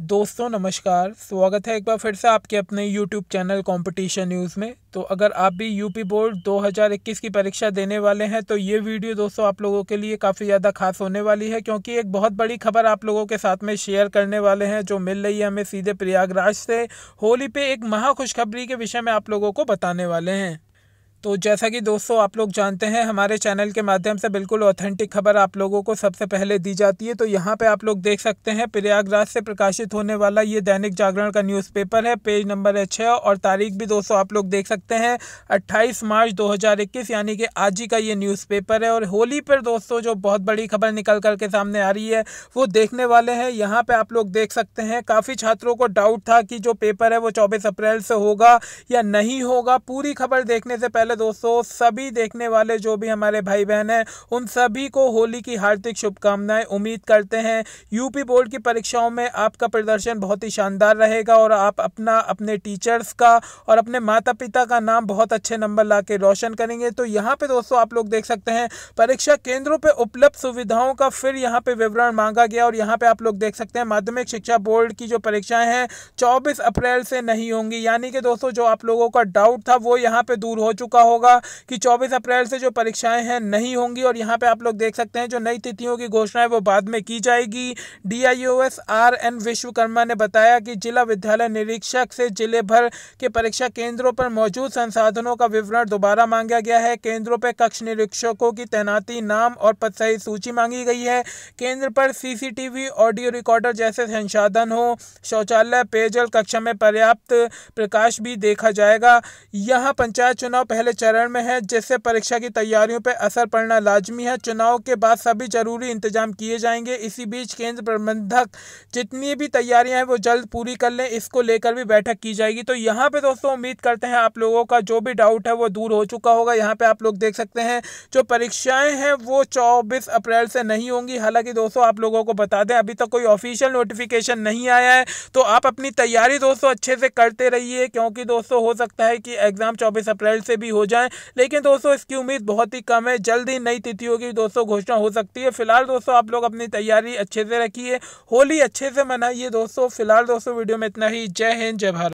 दोस्तों नमस्कार स्वागत है एक बार फिर से आपके अपने YouTube चैनल कंपटीशन न्यूज़ में तो अगर आप भी यूपी बोर्ड 2021 की परीक्षा देने वाले हैं तो ये वीडियो दोस्तों आप लोगों के लिए काफ़ी ज़्यादा खास होने वाली है क्योंकि एक बहुत बड़ी खबर आप लोगों के साथ में शेयर करने वाले हैं जो मिल रही है हमें सीधे प्रयागराज से होली पे एक महाखुशखबरी के विषय में आप लोगों को बताने वाले हैं तो जैसा कि दोस्तों आप लोग जानते हैं हमारे चैनल के माध्यम से बिल्कुल ऑथेंटिक खबर आप लोगों को सबसे पहले दी जाती है तो यहाँ पे आप लोग देख सकते हैं प्रयागराज से प्रकाशित होने वाला ये दैनिक जागरण का न्यूज़पेपर है पेज नंबर है छः और तारीख भी दोस्तों आप लोग देख सकते हैं अट्ठाईस मार्च दो यानी कि आज ही का ये न्यूज़पेपर है और होली पर दोस्तों जो बहुत बड़ी खबर निकल कर के सामने आ रही है वो देखने वाले हैं यहाँ पर आप लोग देख सकते हैं काफ़ी छात्रों को डाउट था कि जो पेपर है वो चौबीस अप्रैल से होगा या नहीं होगा पूरी खबर देखने से पहले वाले दोस्तों सभी देखने वाले जो भी हमारे भाई बहन हैं उन सभी को होली की हार्दिक शुभकामनाएं उम्मीद करते हैं यूपी बोर्ड की परीक्षाओं में आपका प्रदर्शन बहुत ही शानदार रहेगा और आप अपना अपने टीचर्स का और अपने माता पिता का नाम बहुत अच्छे नंबर ला रोशन करेंगे तो यहाँ पर दोस्तों आप लोग देख सकते हैं परीक्षा केंद्रों पर उपलब्ध सुविधाओं का फिर यहाँ पर विवरण मांगा गया और यहाँ पे आप लोग देख सकते हैं माध्यमिक शिक्षा बोर्ड की जो परीक्षाएं हैं चौबीस अप्रैल से नहीं होंगी यानी कि दोस्तों जो आप लोगों का डाउट था वो यहाँ पे दूर हो चुका होगा कि 24 अप्रैल से जो परीक्षाएं हैं नहीं होंगी और यहां पे आप लोग देख सकते हैं जो नई तिथियों की घोषणा है वो बाद में की जाएगी डी आर एन विश्वकर्मा ने बताया कि जिला विद्यालय निरीक्षक से जिले भर के परीक्षा केंद्रों पर मौजूद संसाधनों का विवरण दोबारा मांगा गया है केंद्रों पर कक्ष निरीक्षकों की तैनाती नाम और पद सहित सूची मांगी गई है केंद्र पर सीसीटीवी ऑडियो रिकॉर्डर जैसे संसाधन हो शौचालय पेयजल कक्षा में पर्याप्त प्रकाश भी देखा जाएगा यहां पंचायत चुनाव पहले पहले चरण में है जिससे परीक्षा की तैयारियों पर असर पड़ना लाजमी है चुनाव के बाद सभी जरूरी इंतजाम किए जाएंगे इसी बीच केंद्र प्रबंधक जितनी भी तैयारियां हैं वो जल्द पूरी कर लें इसको लेकर भी बैठक की जाएगी तो यहाँ पे दोस्तों उम्मीद करते हैं आप लोगों का जो भी डाउट है वो दूर हो चुका होगा यहाँ पे आप लोग देख सकते हैं जो परीक्षाएं हैं वो चौबीस अप्रैल से नहीं होंगी हालांकि दोस्तों आप लोगों को बता दें अभी तक कोई ऑफिशियल नोटिफिकेशन नहीं आया है तो आप अपनी तैयारी दोस्तों अच्छे से करते रहिए क्योंकि दोस्तों हो सकता है कि एग्ज़ाम चौबीस अप्रैल से भी हो जाएं लेकिन दोस्तों इसकी उम्मीद बहुत ही कम है जल्द ही नई तिथियों की दोस्तों घोषणा हो सकती है फिलहाल दोस्तों आप लोग अपनी तैयारी अच्छे से रखिए होली अच्छे से मनाइए दोस्तों फिलहाल दोस्तों वीडियो में इतना ही जय हिंद जय भारत